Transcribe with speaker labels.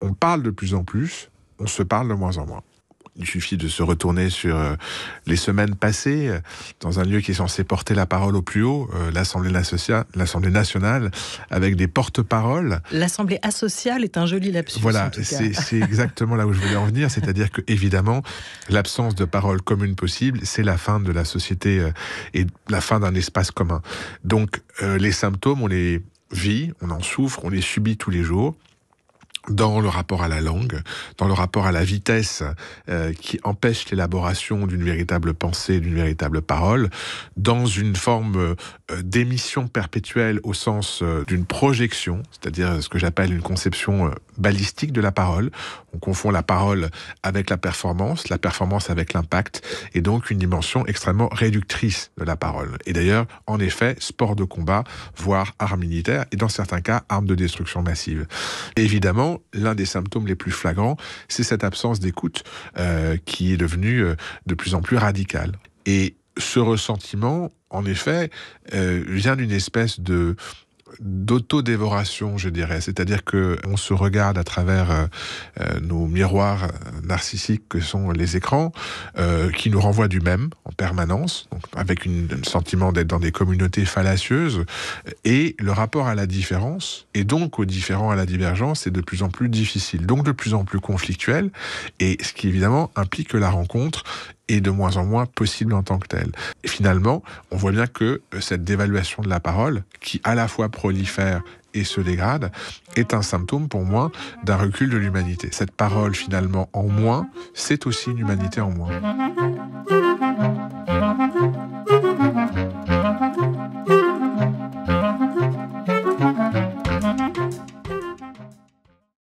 Speaker 1: on parle de plus en plus, on se parle de moins en moins. Il suffit de se retourner sur euh, les semaines passées, euh, dans un lieu qui est censé porter la parole au plus haut, euh, l'Assemblée nationale, avec des porte-paroles. L'Assemblée asociale est un joli lapsus. Voilà, c'est exactement là où je voulais en venir, c'est-à-dire que, évidemment, l'absence de parole commune possible, c'est la fin de la société et la fin d'un espace commun. Donc, les symptômes, on les vit, on en souffre, on les subit tous les jours dans le rapport à la langue, dans le rapport à la vitesse euh, qui empêche l'élaboration d'une véritable pensée, d'une véritable parole, dans une forme euh, d'émission perpétuelle au sens euh, d'une projection, c'est-à-dire ce que j'appelle une conception balistique de la parole. On confond la parole avec la performance, la performance avec l'impact, et donc une dimension extrêmement réductrice de la parole. Et d'ailleurs, en effet, sport de combat, voire arme militaire, et dans certains cas, arme de destruction massive. évidemment, l'un des symptômes les plus flagrants, c'est cette absence d'écoute euh, qui est devenue euh, de plus en plus radicale. Et ce ressentiment, en effet, euh, vient d'une espèce de, d'autodévoration, je dirais. C'est-à-dire que on se regarde à travers euh, euh, nos miroirs euh, narcissiques que sont les écrans, qui nous renvoient du même en permanence, avec un sentiment d'être dans des communautés fallacieuses. Et le rapport à la différence, et donc au différent à la divergence, est de plus en plus difficile, donc de plus en plus conflictuel. Et ce qui évidemment implique la rencontre et de moins en moins possible en tant que telle. Et finalement, on voit bien que euh, cette dévaluation de la parole, qui à la fois prolifère et se dégrade, est un symptôme pour moi d'un recul de l'humanité. Cette parole finalement en moins, c'est aussi une humanité en moins.